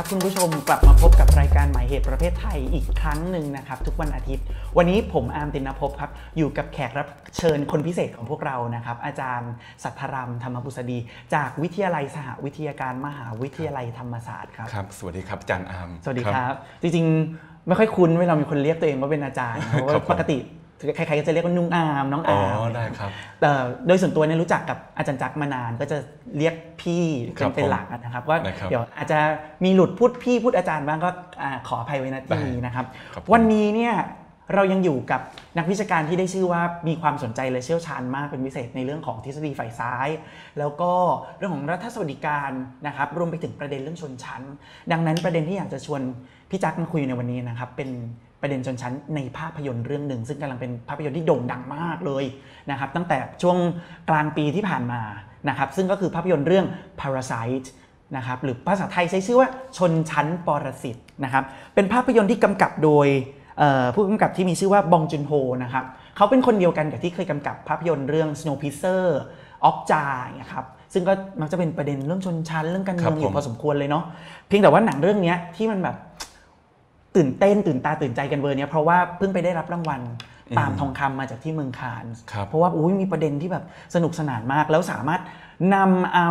ครับคุณผู้ชมกลับมาพบกับรายการหมายเหตุประเภทไทยอีกครั้งหนึ่งนะครับ ทุกวันอาทิตย์ วันนี้ผมอาร์มตินภพครับอยู่กับแขกรับเชิญคนพิเศษของพวกเรานะครับ อาจารย์สัทธรรมธรรมบุษดีจากวิทยาลัยสหวิทยาการมหาวิทยาลัยธรรมศาสตร์ครับครับ สวัสดีครับอาจารย์อาร์มสวัสดีครับ จริงๆไม่ค่อยคุ้นเวลา มีคนเรียกตัวเองว่าเป็นอาจารย์เพราะว่าปกติใครๆก็จะเรียกว่า นุ่งอาม น้องอามได้ครับแต่โดยส่วนตัวเนี่ยรู้จักกับอาจารย์จักมานานก็จะเรียกพี่เป็นเป็นหลักนะครับว่าเดี๋ยวอาจจะมีหลุดพูดพี่พูดอาจารย์บ้างก็ขออภัยไว้นะที่นี้นะครับ วันนี้เนี่ยเรายังอยู่กับนักวิชาการที่ได้ชื่อว่ามีความสนใจและเชี่ยวชาญมากเป็นพิเศษในเรื่องของทฤษฎีฝ่ายซ้าย แล้วก็เรื่องของรัฐสวัสดิการนะครับ รวมไปถึงประเด็นเรื่องชนชั้น ดังนั้นประเด็นที่อยากจะชวนพี่จักมาคุยในวันนี้นะครับเป็นประเด็นชนชั้นในภาพยนตร์เรื่องหนึ่งซึ่งกำลังเป็นภาพยนตร์ที่โด่งดังมากเลยนะครับ ตั้งแต่ช่วงกลางปีที่ผ่านมานะครับซึ่งก็คือภาพยนตร์เรื่อง Parasite นะครับหรือภาษาไทยใช้ชื่อว่าชนชั้นปรสิตนะครับเป็นภาพยนตร์ที่กำกับโดยผู้กำกับที่มีชื่อว่าบองจุนโฮ นะครับเขาเป็นคนเดียวกันกับที่เคยกำกับภาพยนตร์เรื่อง Snowpiercer ออกจานะครับซึ่งก็มักจะเป็นประเด็นเรื่องชนชั้นเรื่องการเมืองอยู่พอสมควรเลยเนาะเพียงแต่ว่าหนังเรื่องนี้ที่มันแบบตื่นเต้นตื่นตาตื่นใจกันเวอร์เนี้ยเพราะว่าเพิ่งไปได้รับรางวัลปาล์มทองคำมาจากที่เมืองคานเพราะว่าอุ้ยมีประเด็นที่แบบสนุกสนานมาก แล้วสามารถนำเอา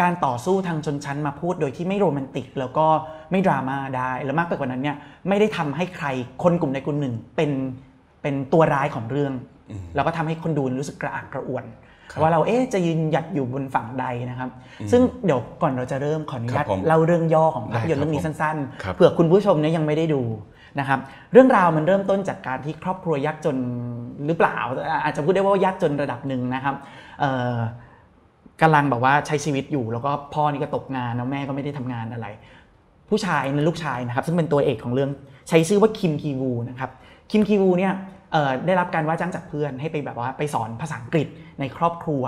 การต่อสู้ทางชนชั้นมาพูดโดยที่ไม่โรแมนติก แล้วก็ไม่ดราม่าได้แล้วมากไปกว่านั้นเนี่ยไม่ได้ทำให้ใครคนกลุ่มใดกลุ่มหนึ่ง เป็นเป็นตัวร้ายของเรื่อง แล้วก็ทำให้คนดูรู้สึกกระอักกระอ่วนว่าเราเอ๊จะยืนหยัดอยู่บนฝั่งใดนะครับ ซึ่งเดี๋ยวก่อนเราจะเริ่มขออนุญาตเล่าเรื่องย่อของภาพยนตร์เรื่องนี้สั้นๆเผื่อคุณผู้ชมเนี่ยยังไม่ได้ดูนะครับ เรื่องราวมันเริ่มต้นจากการที่ครอบครัวยากจนหรือเปล่า อาจจะพูดได้ว่ายากจนระดับหนึ่งนะครับกำลังแบบว่าใช้ชีวิตอยู่ แล้วก็พ่อนี่ก็ตกงานแล้วแม่ก็ไม่ได้ทำงานอะไร ผู้ชายนลูกชายนะครับ ซึ่งเป็นตัวเอกของเรื่องใช้ชื่อว่าคิมคีวูนะครับคิมคีวูเนี่ยได้รับการว่าจ้างจากเพื่อน ให้ไปแบบว่าไปสอนภาษาอังกฤษในครอบครัว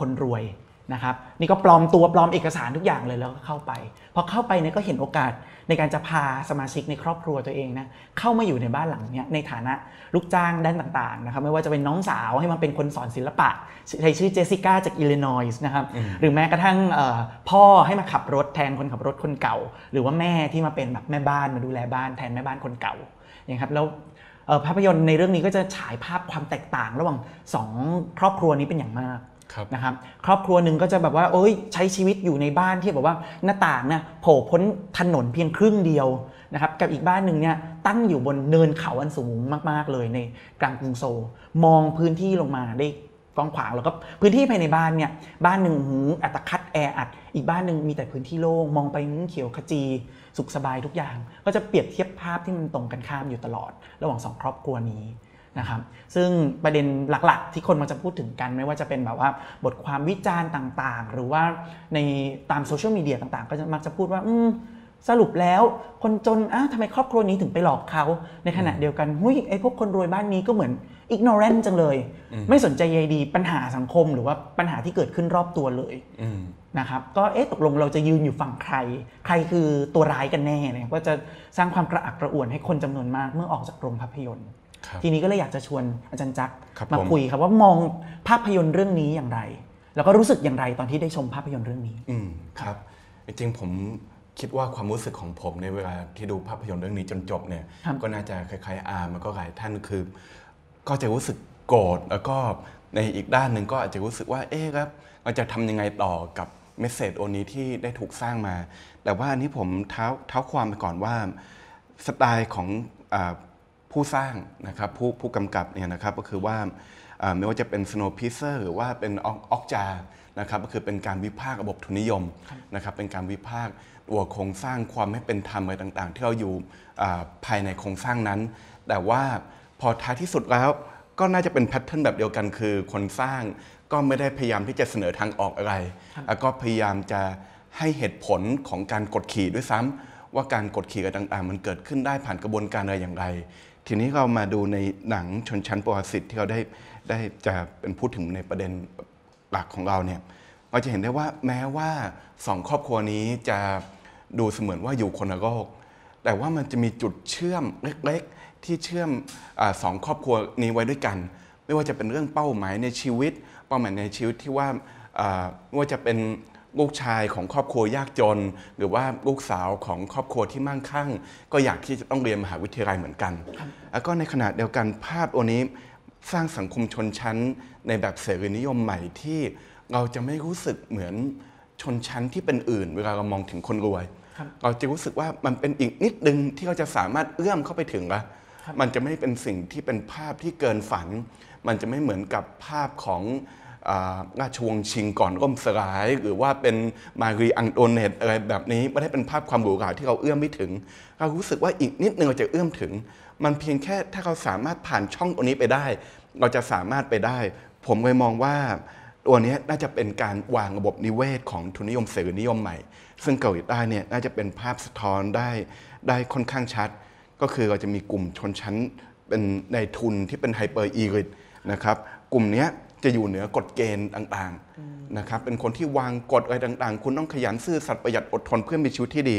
คนรวยนะครับ นี่ก็ปลอมตัวปลอมเอกสารทุกอย่างเลยแล้วก็เข้าไปพอเข้าไปเนี่ยก็เห็นโอกาสในการจะพาสมาชิกในครอบครัวตัวเองนะเข้ามาอยู่ในบ้านหลังนี้ในฐานะลูกจ้างด้านต่างๆนะครับไม่ว่าจะเป็นน้องสาวให้มันเป็นคนสอนศิลปะใช้ชื่อเจสิก้าจากอิลลินอยส์นะครับ หรือแม้กระทั่งพ่อให้มาขับรถแทนคนขับรถคนเก่า หรือว่าแม่ที่มาเป็นแบบแม่บ้านมาดูแลบ้านแทนแม่บ้านคนเก่านะครับแล้วภาพยนตร์ในเรื่องนี้ก็จะฉายภาพความแตกต่างระหว่าง 2 ครอบครัวนี้เป็นอย่างมากนะครับ ครอบครัวหนึ่งก็จะแบบว่าเอ้ย ใช้ชีวิตอยู่ในบ้านที่แบบว่าหน้าต่างเนี่ยโผล่พ้นถนนเพียงครึ่งเดียวนะครับ กับอีกบ้านหนึ่งเนี่ยตั้งอยู่บนเนินเขาอันสูงมากๆเลยในกลางกรุงโซ มองพื้นที่ลงมาได้กว้างขวางแล้วก็พื้นที่ภายในบ้านเนี่ยบ้านหนึ่งหอัตคัดแออัด อีกบ้านหนึ่งมีแต่พื้นที่โล่งมองไปเขียวขจี สุขสบายทุกอย่าง ก็จะเปรียบเทียบภาพที่มันตรงกันข้ามอยู่ตลอด ระหว่างสองครอบครัวนี้นะครับซึ่งประเด็นหลัก ๆ ที่คนมันจะพูดถึงกันไม่ว่าจะเป็นแบบว่าบทความวิจารณ์ต่างๆ หรือว่าในตามโซเชียลมีเดียต่างๆ ก็จะมักจะพูดว่าสรุปแล้วคนจนอ่ะทำไมครอบครัวนี้ถึงไปหลอกเขาในขณะเดียวกันหุ้ยไอ้พวกคนรวยบ้านนี้ก็เหมือนอิกโนเรนจังเลย ไม่สนใจใยดีปัญหาสังคมหรือว่าปัญหาที่เกิดขึ้นรอบตัวเลยนะครับ ก็เอ๊ะตกลงเราจะยืนอยู่ฝั่งใคร ใครคือตัวร้ายกันแน่เนี่ยก็จะสร้างความกระอักกระอ่วนให้คนจำนวนมากเมื่อออกจากโรงภาพยนตร์ ทีนี้ก็เลยอยากจะชวนอาจารย์จักมาคุยครับว่ามองภาพยนตร์เรื่องนี้อย่างไร แล้วก็รู้สึกอย่างไรตอนที่ได้ชมภาพยนตร์เรื่องนี้ อืครับจริงผมคิดว่าความรู้สึกของผมในเวลาที่ดูภาพยนตร์เรื่องนี้จนจบเนี่ย ก็น่าจะคล้ายๆอาร์มันก็หลายท่านคือก็จะรู้สึกโกรธแล้วก็ในอีกด้านหนึ่งก็อาจจะรู้สึกว่าเอ๊ะครับเราจะทำยังไงต่อกับเมสเซจโอนี้ที่ได้ถูกสร้างมา แต่ว่าอันนี้ผมเท้าเท้าความไปก่อนว่าสไตล์ของอผู้สร้างนะครับผู้ผู้กำกับเนี่ยนะครับก็คือว่าไม่ว่าจะเป็นสโนว์พิเซอร์หรือว่าเป็นออกจานะครับก็คือเป็นการวิพากษ์ระบบทุนนิยมนะครับเป็นการวิพากษ์ตัวโครงสร้างความไม่เป็นธรรมอะไรต่างๆที่เราอยู่ภายในโครงสร้างนั้น แต่ว่าพอท้ายที่สุดแล้วก็น่าจะเป็นแพทเทิร์นแบบเดียวกันคือ คนสร้างก็ไม่ได้พยายามที่จะเสนอทางออกอะไรแล้วก็พยายามจะให้เหตุผลของการกดขี่ด้วยซ้ำ ว่าการกดขี่กันต่าง ๆ มันเกิดขึ้นได้ผ่านกระบวนการอะไรอย่างไร ทีนี้เรามาดูในหนังชนชั้นประวัติศาสตร์ที่เราได้ได้จะเป็นพูดถึงในประเด็นหลักของเราเนี่ยเราจะเห็นได้ว่าแม้ว่าสอง ครอบครัวนี้จะดูเสมือนว่าอยู่คนละโลกแต่ว่ามันจะมีจุดเชื่อมเล็ก ๆที่เชื่อมอสองครอบครัวนี้ไว้ด้วยกัน ไม่ว่าจะเป็นเรื่องเป้าหมายในชีวิตเป้าหมายในชีวิตที่ว่าไม่ว่าจะเป็นลูกชายของครอบครัวยากจน หรือว่าลูกสาวของครอบครัวที่มั่งคั่ง ก็อยากที่จะต้องเรียนมหาวิทยาลัยเหมือนกันแล้วก็ในขณะเดียวกันภาพโอนี้สร้างสังคมชนชั้น ในแบบเสรีนิยมใหม่ที่เราจะไม่รู้สึกเหมือนชนชั้นที่เป็นอื่น เวลาเรามองถึงคนรวยเราจะรู้สึกว่ามันเป็นอีกนิดนึงที่เราจะสามารถเอื้อมเข้าไปถึงละมันจะไม่เป็นสิ่งที่เป็นภาพที่เกินฝัน มันจะไม่เหมือนกับภาพของราชวงศ์ชิงก่อนร่มสลายหรือว่าเป็นมารีอังโตเนตอะไรแบบนี้ไม่ได้เป็นภาพความหรูหราที่เราเอื้อมไม่ถึง เรารู้สึกว่าอีกนิดนึงเราจะเอื้อมถึง มันเพียงแค่ถ้าเราสามารถผ่านช่องตรงนี้ไปได้ เราจะสามารถไปได้ ผมเลยมองว่าตัวนี้น่าจะเป็นการวางระบบนิเวศของทุนนิยมเสรีนิยมใหม่ ซึ่งเกาหลีใต้เนี่ยน่าจะเป็นภาพสะท้อนได้ได้ค่อนข้างชัดก็คือเราจะมีกลุ่มชนชั้นเป็นในทุนที่เป็นไฮเปอร์อีริตนะครับกลุ่มนี้จะอยู่เหนือกฎเกณฑ์ต่างๆนะครับเป็นคนที่วางกฎอะไรต่าง ๆ คุณต้องขยันซื่อสัตย์ประหยัดอดทนเพื่อมีชีวิตที่ดี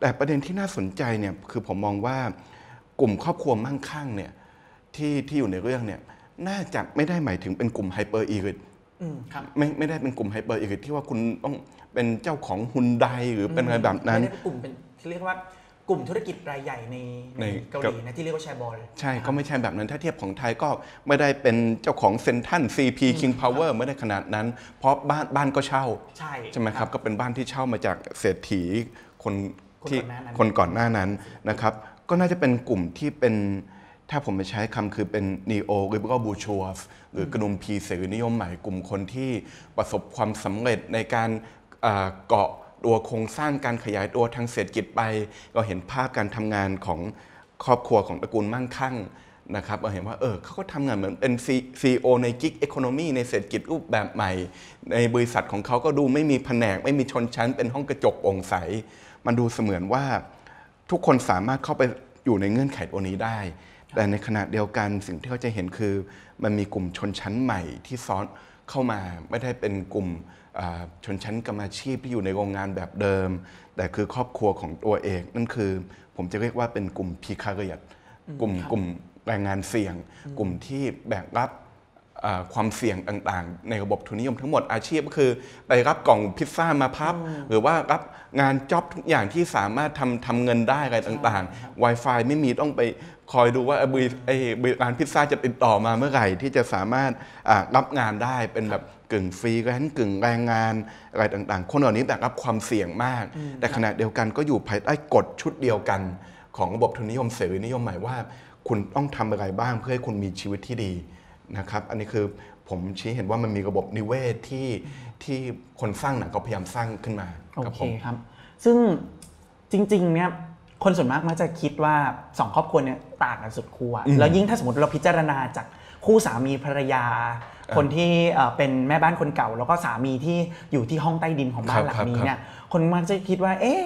แต่ประเด็นที่น่าสนใจเนี่ยคือผมมองว่ากลุ่มครอบครัวมั่งคั่งเนี่ยที่ที่อยู่ในเรื่องเนี่ยน่าจะไม่ได้หมายถึงเป็นกลุ่มไฮเปอร์อีริตไม่ไม่ได้เป็นกลุ่มไฮเปอร์อีริตที่ว่าคุณต้องเป็นเจ้าของฮุนไดหรือเป็นอะไรแบบนั้นไม่ได้เป็นกลุ่มเป็นที่เรียกว่ากลุ่มธุรกิจรายใหญ่ในในเกาหลีนะที่เรียกว่าแชร์บอลใช่ ก็ไม่ใช่แบบนั้น ถ้าเทียบของไทยก็ไม่ได้เป็นเจ้าของเซนทันซีพีคิงพาวเวอร์ไม่ได้ขนาดนั้น เพราะบ้านบ้านก็เช่า ใช่ ใช่ไหมครับก็เป็นบ้านที่เช่ามาจากเศรษฐีคนที่คนก่อนหน้านั้นนะครับก็น่าจะเป็นกลุ่มที่เป็น ถ้าผมไปใช้คำคือเป็น neo liberal bourgeois หรือกลุ่มพีเสรีนิยมใหม่กลุ่มคนที่ประสบความสำเร็จในการเกาะตัวโครงสร้างการขยายตัวทางเศรษฐกิจไป ก็เห็นภาพการทำงานของครอบครัวของตระกูลมั่งคั่งนะครับเราเห็นว่าเออเขาก็ทำงานเหมือนเป็นซีโอในกิ๊กเอคโนมีในเศรษฐกิจรูปแบบใหม่ ในบริษัทของเขาก็ดูไม่มีแผนกไม่มีชนชั้นเป็นห้องกระจกองใสมันดูเสมือนว่าทุกคนสามารถเข้าไปอยู่ในเงื่อนไขตัวนี้ได้ แต่ในขณะเดียวกันสิ่งที่เขาจะเห็นคือมันมีกลุ่มชนชั้นใหม่ที่ซ้อนเข้ามาไม่ได้เป็นกลุ่มชนชั้นกรรมอาชีพที่อยู่ในโรงงานแบบเดิม แต่คือครอบครัวของตัวเองนั่นคือ ผมจะเรียกว่าเป็นกลุ่มพีคาเรียดกลุ่มกลุ่มแรงงานเสี่ยง กลุ่มที่แบกรับความเสี่ยงต่างๆ ในระบบทุนนิยมทั้งหมดอาชีพก็คือไปรับกล่องพิซซ่ามาพับ หรือว่ารับงานจ็อบทุกอย่างที่สามารถทำทำเงินได้อะไรต่างๆ Wi-Fi ไม่มีต้องไปคอยดูว่าบริบริการพิซซ่าจะติดต่อมาเมื่อไหร่ที่จะสามารถรับงานได้เป็นแบบกึ่งฟรีแลนซ์กึ่งแรงงานอะไรต่างๆ คนเหล่านี้แบกรับความเสี่ยงมาก แต่ขณะเดียวกันก็อยู่ภายใต้กฎชุดเดียวกันของระบบทุนนิยมเสรีนิยมหมายว่าคุณต้องทำอะไรบ้างเพื่อให้คุณมีชีวิตที่ดีนะครับ อันนี้คือผมชี้เห็นว่ามันมีระบบนิเวศที่ที่คนสร้างหนังเขาพยายามสร้างขึ้นมาโอเคครับ ซึ่งจริงๆเนี่ยคนส่วนมากมักจะคิดว่าสองครอบครัวเนี่ยต่างกันสุดขั้วแล้วยิ่งถ้าสมมติเราพิจารณาจากคู่สามีภรรยา คนที่เป็นแม่บ้านคนเก่า แล้วก็สามีที่อยู่ที่ห้องใต้ดินของบ้านหลังนี้เนี่ยคนมักจะคิดว่า เอ๊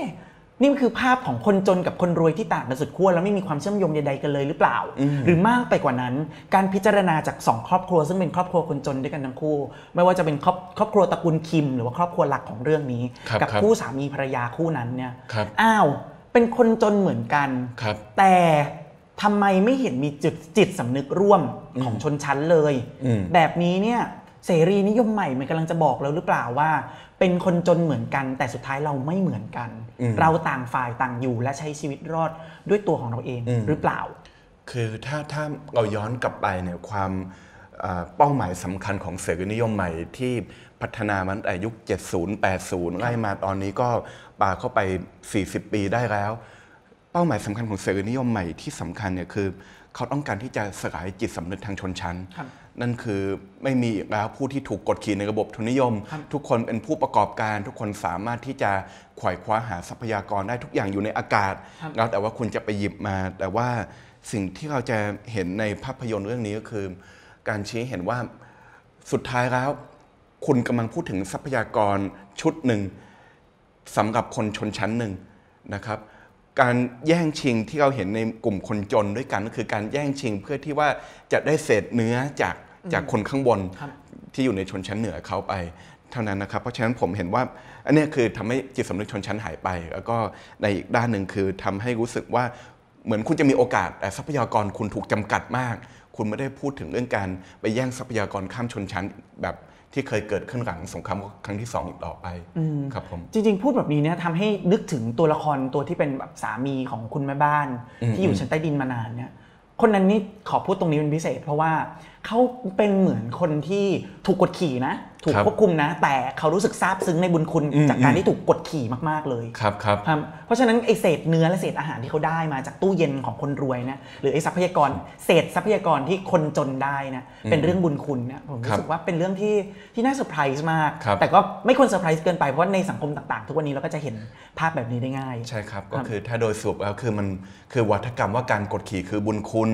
นี่มันคือภาพของคนจนกับคนรวยที่ต่างกันสุดขั้วแล้วไม่มีความเชื่อมโยงใดๆกันเลยหรือเปล่า หรือมากไปกว่านั้นการพิจารณาจากสองครอบครัว ซึ่งเป็นครอบครัวคนจนด้วยกันทั้งคู่ ไม่ว่าจะเป็นครอบครอบครัวตระกูลคิมหรือว่าครอบครัวหลักของเรื่องนี้ กับคู่สามีภรรยาคู่นั้นเนี่ยอ้าวเป็นคนจนเหมือนกันครับ แต่ทำไมไม่เห็นมีจุดจิตสำนึกร่วมของชนชั้นเลย แบบนี้เนี่ยเสรีนิยมใหม่มันกำลังจะบอกเราหรือเปล่าว่า เป็นคนจนเหมือนกัน แต่สุดท้ายเราไม่เหมือนกัน เราต่างฝ่ายต่างอยู่และใช้ชีวิตรอดด้วยตัวของเราเองหรือเปล่า คือถ้าถ้าเราย้อนกลับไปเนี่ยความเป้าหมายสำคัญของเสรีนิยมใหม่ที่พัฒนามันแต่ยุค 70 80ไล่มาตอนนี้ก็ปาเข้าไป 40 ปีได้แล้วเป้าหมายสำคัญของเสรีนิยมใหม่ที่สำคัญเนี่ยคือ เขาต้องการที่จะสลายจิตสำนึกทางชนชั้น นั่นคือไม่มีแล้วผู้ที่ถูกกดขี่ในระบบทุนนิยม ทุกคนเป็นผู้ประกอบการ ทุกคนสามารถที่จะขวายคว้าหาทรัพยากรได้ทุกอย่างอยู่ในอากาศแล้วแต่ว่าคุณจะไปหยิบมา แต่ว่าสิ่งที่เราจะเห็นในภาพยนตร์เรื่องนี้ก็คือ การชี้เห็นว่าสุดท้ายแล้วคุณกำลังพูดถึงทรัพยากรชุดหนึ่งสำหรับคนชนชั้นหนึ่งนะครับ การแย่งชิงที่เราเห็นในกลุ่มคนจนด้วยกัน ก็คือการแย่งชิงเพื่อที่ว่าจะได้เศษเนื้อจากจากคนข้างบนที่อยู่ในชนชั้นเหนือเขาไปเท่านั้นนะครับเพราะฉะนั้นผมเห็นว่าอันนี้คือทำให้จิตสำนึกชนชั้นหายไป แล้วก็ในอีกด้านหนึ่งคือทำให้รู้สึกว่าเหมือนคุณจะมีโอกาส แต่ทรัพยากรคุณถูกจำกัดมาก คุณไม่ได้พูดถึงเรื่องการไปแย่งทรัพยากรข้ามชนชั้นแบบที่เคยเกิดขึ้นหลังสงครามครั้งที่ 2 อีกต่อไปครับผมจริง ๆ พูดแบบนี้เนี่ยทำให้นึกถึงตัวละครตัวที่เป็นแบบสามีของคุณแม่บ้าน ที่อยู่ชั้นใต้ดินมานานเนี่ย คนนั้นนี่ขอพูดตรงนี้เป็นพิเศษเพราะว่า เขาเป็นเหมือนคนที่ถูกกดขี่นะถูกควบคุมนะ แต่เขารู้สึกซาบซึ้งในบุญคุณ จากการที่ถูกกดขี่มากๆเลย ครับครับเพราะฉะนั้นไอเศษเนื้อและเศษอาหารที่เขาได้มาจากตู้เย็นของคนรวยนะหรือไอทรัพยากรเศษทรัพยากรที่คนจนได้นะเป็นเรื่องบุญคุณนะผมรู้สึกว่าเป็นเรื่องที่ที่น่าเซอร์ไพรส์มาก แต่ก็ไม่ควรเซอร์ไพรส์เกินไปเพราะในสังคมต่างๆ ทุกวันนี้เราก็จะเห็นภาพแบบนี้ได้ง่ายใช่ครับก็คือถ้าโดยสรุปแล้วคือมันคือวัฒกรรมว่าการกดขี่คือบุญคุณ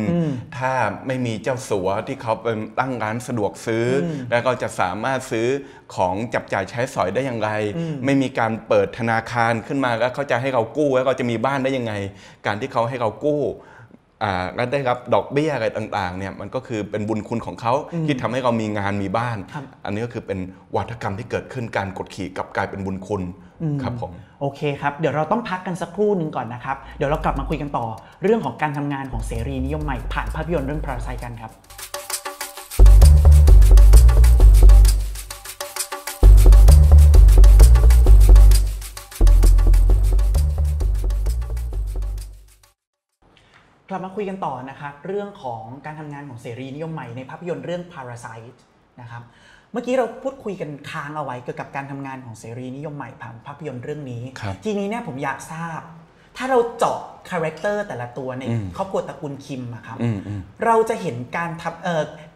ถ้าไม่มีเจ้าสัวที่เขาเป็นตั้งร้านสะดวกซื้อแล้วก็จะสามารถซื้อื้อของจับจ่ายใช้สอยได้อย่างไรไม่มีการเปิดธนาคารขึ้นมา แล้วเขาจะให้เรากู้แล้วเราจะมีบ้านได้ยังไง การที่เขาให้เรากู้และได้รับดอกเบี้ยอะไรต่างๆเนี่ยมันก็คือเป็นบุญคุณของเขาที่ทำให้เรามีงานมีบ้าน อันนี้ก็คือเป็นวัฒกรรมที่เกิดขึ้นการกดขี่กับกลายเป็นบุญคุณครับผมโอเคครับเดี๋ยวเราต้องพักกันสักครู่หนึ่งก่อนนะครับ เดี๋ยวเรากลับมาคุยกันต่อ เรื่องของการทำงานของเสรีนิยมใหม่ผ่านภาพยนตร์เรื่องพราไซกันครับกลับมาคุยกันต่อนะครับเรื่องของการทำงานของเสรีนิยมใหม่ในภาพยนตร์เรื่อง Parasite นะครับเมื่อกี้เราพูดคุยกันค้างเอาไว้เกี่ยวกับการทำงานของเสรีนิยมใหม่ผ่านภาพยนตร์เรื่องนี้ทีนี้เนี่ยผมอยากทราบ ถ้าเราเจาะคาแรคเตอร์แต่ละตัวในครอบครัวตระกูลคิมอะครับเราจะเห็นการทับ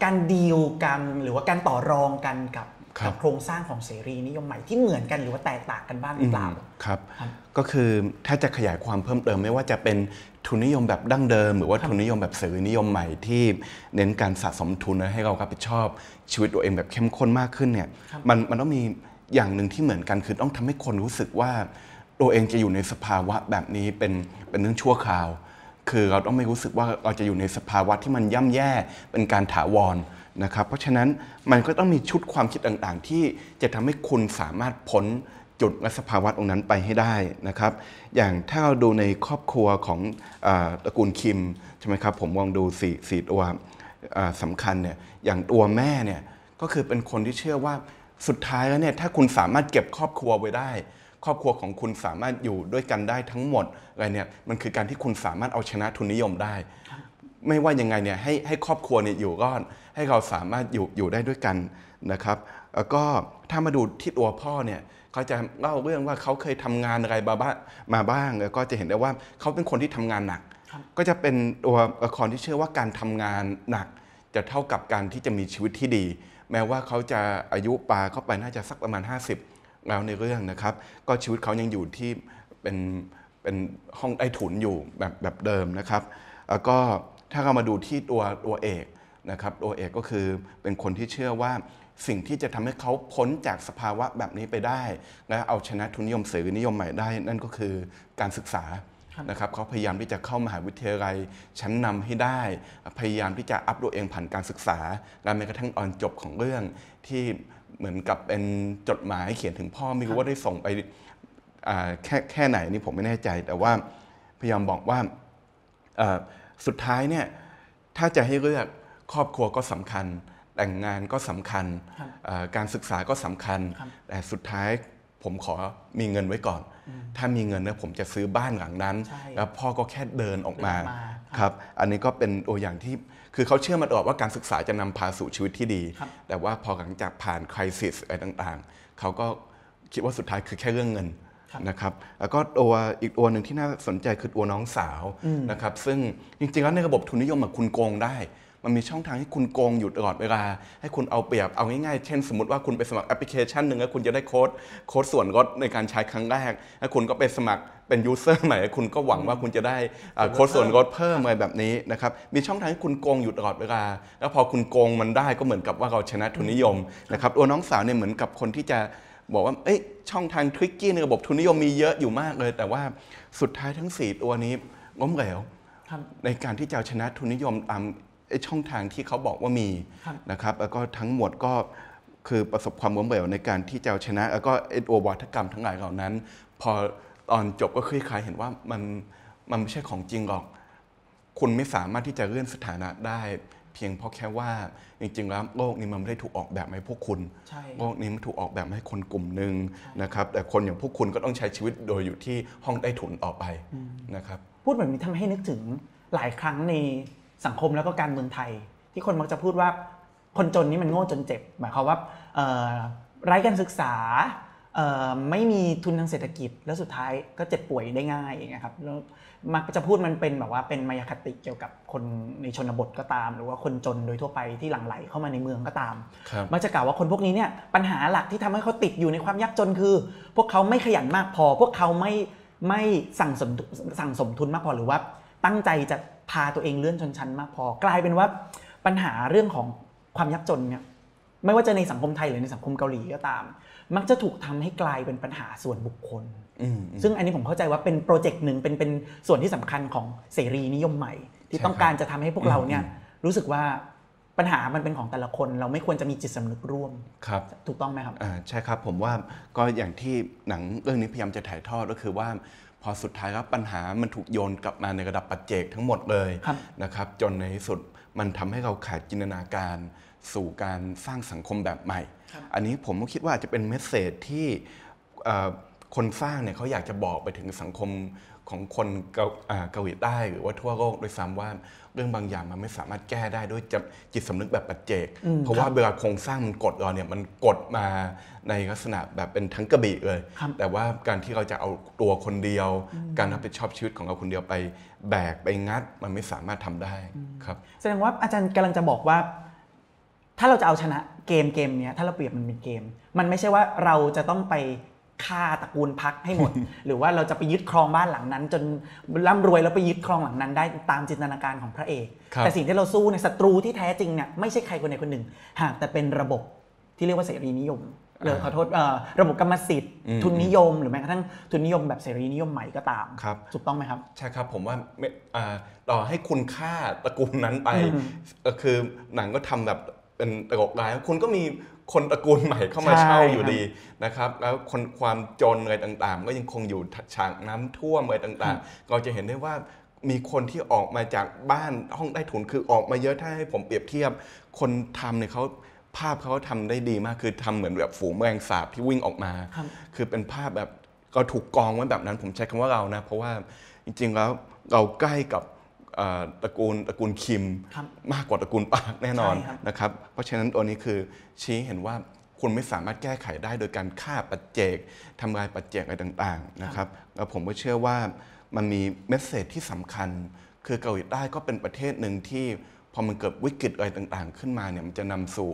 การดีลกันหรือว่าการต่อรองกันกับกับโครงสร้างของเสรีนิยมใหม่ที่เหมือนกันหรือว่าแตกต่างกันบ้างหรือเปล่าครับก็คือถ้าจะขยายความเพิ่มเติมไม่ว่าจะเป็นทุนนิยมแบบดั้งเดิม หรือว่าทุนนิยมแบบเสรีนิยมใหม่ที่เน้นการสะสมทุนและให้เรารับผิดชอบชีวิตตัวเองแบบเข้มข้นมากขึ้นเนี่ยมันมันต้องมีอย่างหนึ่งที่เหมือนกันคือต้องทำให้คนรู้สึกว่า ตัวเองจะอยู่ในสภาวะแบบนี้เป็นเป็นเรื่องชั่วคราว คือเราต้องไม่รู้สึกว่าเราจะอยู่ในสภาวะที่มันย่ำแย่เป็นการถาวรนะครับ เพราะฉะนั้นมันก็ต้องมีชุดความคิดต่างๆ ที่จะทำให้คุณสามารถพ้น จุดและสภาวะตรงนั้นไปให้ได้นะครับ อย่างถ้าเราดูในครอบครัวของอตระกูลคิมใช่ไหมครับผมมองดูสี่สตัวสำคัญเนี่ย อย่างตัวแม่เนี่ยก็คือเป็นคนที่เชื่อว่าสุดท้ายแล้วเนี่ยถ้าคุณสามารถเก็บครอบครัวไว้ได้ ครอบครัวของคุณสามารถอยู่ด้วยกันได้ทั้งหมดอะไรเนี่ย มันคือการที่คุณสามารถเอาชนะทุนนิยมได้ ไม่ว่ายังไงเนี่ยให้ให้ครอบครัวเนี่ยอยู่รอดให้เราสามารถอยู่อยู่ได้ด้วยกันนะครับ แล้วก็ถ้ามาดูที่ตัวพ่อเนี่ยเขาจะเล่าเรื่องว่าเขาเคยทำงานอะไรบ้างมาบ้างแล้วก็จะเห็นได้ว่าเขาเป็นคนที่ทำงานหนักก็จะเป็นตัวละครที่เชื่อว่าการทำงานหนัก จะเท่ากับการที่จะมีชีวิตที่ดี แม้ว่าเขาจะอายุปาเข้าไปน่าจะสักประมาณ 50 แล้วในเรื่องนะครับ ก็ชีวิตเขายังอยู่ที่เป็นเป็นห้องไอถุนอยู่แบบแบบเดิมนะครับแล้วก็ถ้าเรามาดูที่ตัวตัวเอกนะครับโดยเอกก็คือเป็นคนที่เชื่อว่าสิ่งที่จะทำให้เขาพ้นจากสภาวะแบบนี้ไปได้และเอาชนะทุนนิยมเสรีนิยมใหม่ได้นั่นก็คือการศึกษานะครับเขาพยายามที่จะเข้ามหาวิทยาลัยชั้นนำให้ได้ พยายามที่จะอัพตัวเองผ่านการศึกษาและแม้กระทั่งออนจบของเรื่องที่เหมือนกับเป็นจดหมายเขียนถึงพ่อไม่รู้ว่าได้ส่งไปแค่แค่ไหนนี่ผมไม่แน่ใจ แต่ว่าพยายามบอกว่าสุดท้ายเนี่ยถ้าจะให้เลือกครอบครัวก็สำคัญแต่งงานก็สำคัญ การศึกษาก็สำคัญ แต่สุดท้ายผมขอมีเงินไว้ก่อน ถ้ามีเงินเนี่ยผมจะซื้อบ้านหลังนั้นแล้วพ่อก็แค่เดินออกมาครับอันนี้ก็เป็นตัวอย่างที่คือเขาเชื่อมาตลอดว่าการศึกษาจะนำพาสู่ชีวิตที่ดีแต่ว่าพอหลังจากผ่านคริสิสอะไรต่างๆเขาก็คิดว่าสุดท้ายคือแค่เรื่องเงินนะครับแล้วก็ตัวอีกตัวหนึ่งที่น่าสนใจคือตัวน้องสาวนะครับซึ่งจริงๆแล้วในระบบทุนนิยมคุณโกงได้มันมีช่องทางให้คุณโกงอยู่ตลอดเวลา ให้คุณเอาเปรียบเอาง่ายๆเช่นสมมติว่าคุณไปสมัครแอปพลิเคชันหนึ่งแล้วคุณจะได้โค้ดโค้ดส่วนลดในการใช้ครั้งแรกแล้วคุณก็ไปสมัครเป็นยูเซอร์ใหม่ คุณก็หวังว่าคุณจะได้โค้ดส่วนลดเพิ่มอะไรแบบนี้นะครับมีช่องทางให้คุณโกงอยู่ตลอดเวลา แล้วพอคุณโกงมันได้ก็เหมือนกับว่าเราชนะทุนนิยมนะครับตัวน้องสาวเนี่ยเหมือนกับคนที่จะบอกว่าเอ้ยช่องทางทริกกี้ในระบบทุนนิยมมีเยอะอยู่มากเลย แต่ว่าสุดท้ายทั้ง 4 ตัวนี้ล้มเหลวในการที่จะชนะทุนนิยมตามช่องทางที่เขาบอกว่ามีนะครับ แล้วก็ทั้งหมดก็คือประสบความล้มเหลวในการที่จะชนะ แล้วก็เอโอวัฒกรรมทั้งหลายเหล่านั้น พอตอนจบก็คลี่คลายเห็นว่ามันมันไม่ใช่ของจริงหรอก คุณไม่สามารถที่จะเลื่อนสถานะได้ เพียงเพราะแค่ว่า จริงๆแล้วโลกนี้มันไม่ได้ถูกออกแบบให้พวกคุณโลกนี้มันถูกออกแบบให้คนกลุ่มหนึ่งนะครับ แต่คนอย่างพวกคุณก็ต้องใช้ชีวิตโดยอยู่ที่ห้องใต้ถุนออกไปนะครับ พูดแบบนี้ทำให้นึกถึงหลายครั้งในสังคมแล้วก็การเมืองไทยที่คนมักจะพูดว่าคนจนนี่มันโง่จนเจ็บหมายความว่าไร้การศึกษาไม่มีทุนทางเศรษฐกิจ แล้วสุดท้ายก็เจ็บป่วยได้ง่ายนะครับแล้วมักจะพูดมันเป็นแบบว่าเป็นมายาคติเกี่ยวกับคนในชนบทก็ตาม หรือว่าคนจนโดยทั่วไปที่หลั่งไหลเข้ามาในเมืองก็ตามมักจะกล่าวว่าคนพวกนี้เนี่ยปัญหาหลักที่ทำให้เขาติดอยู่ในความยากจนคือ พวกเขาไม่ขยันมากพอ พวกเขาไม่ไม่สั่งสมสั่งสมทุนมากพอหรือว่าตั้งใจจะพาตัวเองเลื่อนชนชั้นมากพอกลายเป็นว่าปัญหาเรื่องของความยากจนเนี่ยไม่ว่าจะในสังคมไทยหรือในสังคมเกาหลีก็ตาม มักจะถูกทำให้กลายเป็นปัญหาส่วนบุคคลซึ่งอันนี้ผมเข้าใจว่าเป็นโปรเจกต์หนึ่งเป็นเป็นส่วนที่สำคัญของเสรีนิยมใหม่ ที่ต้องการจะทำให้พวกเราเนี่ยรู้สึกว่าปัญหามันเป็นของแต่ละคน เราไม่ควรจะมีจิตสำนึกร่วมครับ ถูกต้องไหมครับใช่ครับ ผมว่าก็อย่างที่หนังเรื่องนี้พยายามจะถ่ายทอดก็คือว่าพอสุดท้ายแล้วปัญหามันถูกโยนกลับมาในระดับปัจเจกทั้งหมดเลยนะครับ จนในสุดมันทำให้เราขาดจินตนาการสู่การสร้างสังคมแบบใหม่ อันนี้ผมก็คิดว่าจะเป็นเมสเซจที่คนสร้างเนี่ยเขาอยากจะบอกไปถึงสังคมของคนเกาหลีใต้หรือว่าทั่วโลกโดยซ้ำว่าเรื่องบางอย่างมันไม่สามารถแก้ได้ด้วยจิตสำนึกแบบปัจเจกเพราะว่าเวลาโครงสร้างมันกดเราเนี่ยมันกดมาในลักษณะแบบเป็นทั้งกระบี่เลยแต่ว่าการที่เราจะเอาตัวคนเดียว การรับผิดชอบชีวิตของเราคนเดียวไป แบกไปงัดมันไม่สามารถทำได้ครับแสดงว่าอาจารย์กำลังจะบอกว่า ถ้าเราจะเอาชนะเกมเกมนี้ถ้าเราเปรียบมันเป็นเกม มันไม่ใช่ว่าเราจะต้องไปฆ่าตระกูลพักให้หมด หรือว่าเราจะไปยึดครองบ้านหลังนั้น จนร่ำรวยแล้วไปยึดครองหลังนั้น ได้ตามจินตนาการของพระเอกแต่สิ่งที่เราสู้ในศัตรูที่แท้จริงเนี่ยไม่ใช่ใครคนใดคนหนึ่งหากแต่เป็นระบบที่เรียกว่าเสรีนิยมหรือขอโทษระบบกรรมสิทธิ์ทุนนิยม หรือแม้กระทั่งทุนนิยมแบบเสรีนิยมใหม่ก็ตามครับถูกต้องไหมครับใช่ครับผมว่าต่อให้คุณฆ่าตระกูลนั้นไปคือหนังก็ทำแบบเป็นตะกลายคุณก็มีคนตระกูลใหม่เข้ามาเช่าอยู่ดีนะครับ แล้วคนความจนอะไรต่างๆ ก็ยังคงอยู่ฉากน้ำท่วมอะไรต่างๆเราจะเห็นได้ว่ามีคนที่ออกมาจากบ้านห้องใต้ถุนคือออกมาเยอะถ้าให้ผมเปรียบเทียบ คนทำเนี่ยเขาภาพเขาทำได้ดีมากคือทำเหมือนแบบฝูงแมลงสาบที่วิ่งออกมา คือเป็นภาพแบบก็ถูกกองไว้แบบนั้น ผมใช้คำว่าเรานะ เพราะว่าจริง ๆ แล้วเราใกล้กับตระกูลตระกูลคิมมากกว่าตระกูลปากแน่นอนนะครับ เพราะฉะนั้นตัวนี้คือชี้เห็นว่าคุณไม่สามารถแก้ไขได้โดยการฆ่าปัจเจกทำลายปัจเจกอะไรต่างๆนะครับแล้วผมก็เชื่อว่ามันมีเมสเซจที่สำคัญ คือเกาหลีใต้ก็เป็นประเทศหนึ่งที่พอมันเกิดวิกฤตอะไรต่างๆ ขึ้นมาเนี่ยมันจะนำสู่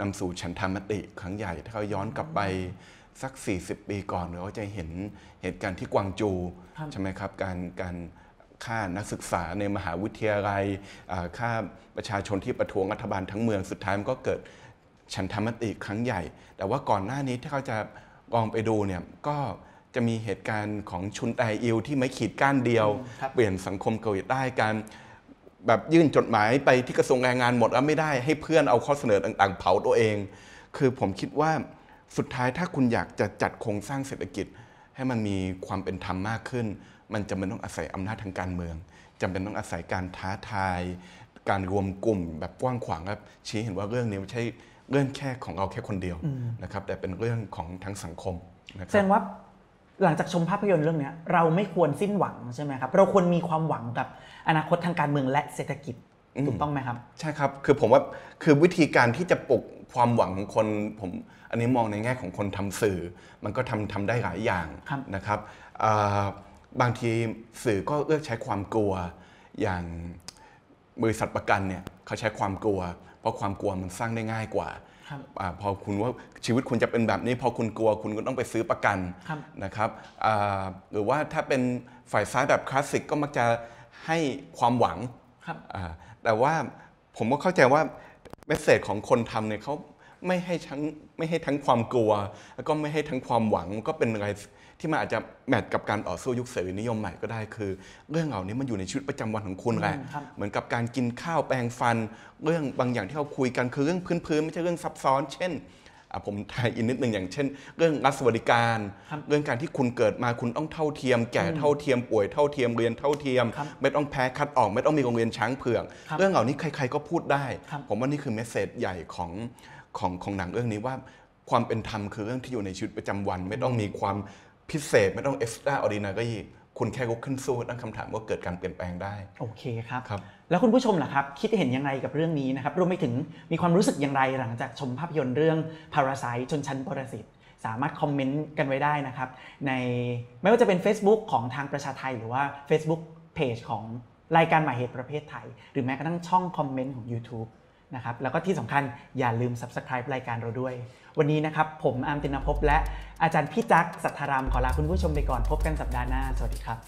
นำสู่ฉันทามติครั้งใหญ่ ถ้าเราย้อนกลับไปสัก 40 ปีก่อนเราจะเห็นเหตุการณ์ที่กวางจูใช่ไหมครับการการค่านักศึกษาในมหาวิทยาลัย ค่าประชาชนที่ประท้วงรัฐบาลทั้งเมือง สุดท้ายมันก็เกิดฉันธรรมติครั้งใหญ่ แต่ว่าก่อนหน้านี้ถ้าเขาจะลองไปดูเนี่ย ก็จะมีเหตุการณ์ของชุนไตอิลที่ไม่ขีดก้านเดียว เปลี่ยนสังคมเกาหลีใต้กันแบบยื่นจดหมายไปที่กระทรวงแรงงานหมดแล้วไม่ได้ ให้เพื่อนเอาข้อเสนอต่าง ๆ เผาตัวเอง คือผมคิดว่าสุดท้ายถ้าคุณอยากจะจัดโครงสร้างเศรษฐกิจให้มันมีความเป็นธรรมมากขึ้นมันจำเป็นต้องอาศัยอำนาจทางการเมืองจำเป็นต้องอาศัยการท้าทาย การรวมกลุ่มแบบกว้างขวางครับชี้เห็นว่าเรื่องนี้ไม่ใช่เรื่องแค่ของเราแค่คนเดียวนะครับแต่เป็นเรื่องของทั้งสังคมแสดงว่าหลังจากชมภาพยนตร์เรื่องนี้เราไม่ควรสิ้นหวังใช่ไหมครับเราควรมีความหวังกับอนาคตทางการเมืองและเศรษฐกิจถูกต้องไหมครับใช่ครับคือผมว่าคือวิธีการที่จะปลุกความหวังของคนผมอันนี้มองในแง่ของคนทำสื่อมันก็ทำทำได้หลายอย่างนะครับบางทีสื่อก็เลือกใช้ความกลัว อย่างบริษัทประกันเนี่ยเขาใช้ความกลัว เพราะความกลัวมันสร้างได้ง่ายกว่าอพอคุณว่าชีวิตคุณจะเป็นแบบนี้ พอคุณกลัวคุณก็ต้องไปซื้อประกันนะครับหรือว่าถ้าเป็นฝ่ายซ้ายแบบคลาสสิกก็มักจะให้ความหวังแต่ว่าผมก็เข้าใจว่าเมสเซจของคนทำเนี่ยเขาไม่ให้ทั้งไม่ให้ทั้งความกลัว แล้วก็ไม่ให้ทั้งความหวังก็เป็นอะไรที่มันอาจจะแมทกับการต่อสู้ยุคเสรีนิยมใหม่ก็ได้คือ เรื่องเหล่านี้มันอยู่ในชีวิตประจำวันของคุณแหละเหมือนกับการกินข้าวแปรงฟัน เรื่องบางอย่างที่เราคุยกัน คือเรื่องพื้นๆไม่ใช่เรื่องซับซ้อน เช่นผมทายอินนิดหนึ่งอย่างเช่นเรื่องรัฐสวัสดิการ เรื่องการที่คุณเกิดมาคุณต้องเท่าเทียม แก่เท่าเทียมป่วยเท่าเทียมเรียนเท่าเทียม ไม่ต้องแพ้คัดออกไม่ต้องมีโรงเรียนช้างเผือกเรื่องเหล่านี้ใครๆก็พูดได้ ผมว่านี่คือเมสเซจใหญ่ของของของหนังเรื่องนี้ว่า ความเป็นธรรมคือเรื่องที่อยู่ในชีวิตประจำวันไม่ต้องมีความพิเศษไม่ต้องเอ็กซ์ต e x t อ a ordinary คุณแค่ลุกขึ้นสู้ตั้งคำถามก็เกิดการเปลี่ยนแปลงได้ โอเคครับครับแล้วคุณผู้ชมล่ะครับคิดเห็นยังไงกับเรื่องนี้นะครับ รวมไปถึงมีความรู้สึกอย่างไรหลังจากชมภาพยนตร์เรื่องพาราไซ t ชนชั้นปรสิตสามารถคอมเมนต์กันไว้ได้นะครับในไม่ว่าจะเป็น Facebook ของทางประชาไทย หรือว่า Facebook Page ของรายการหมายเหตุประเภทไทย หรือแม้กระทั่งช่องคอมเมนต์ของ YouTube นะครับแล้วก็ที่สำคัญอย่าลืม Subscribe รายการเราด้วยวันนี้นะครับผมอาร์มตินภพและอาจารย์พี่จักสัทธารามขอลาคุณผู้ชมไปก่อนพบกันสัปดาห์หน้า สวัสดีครับ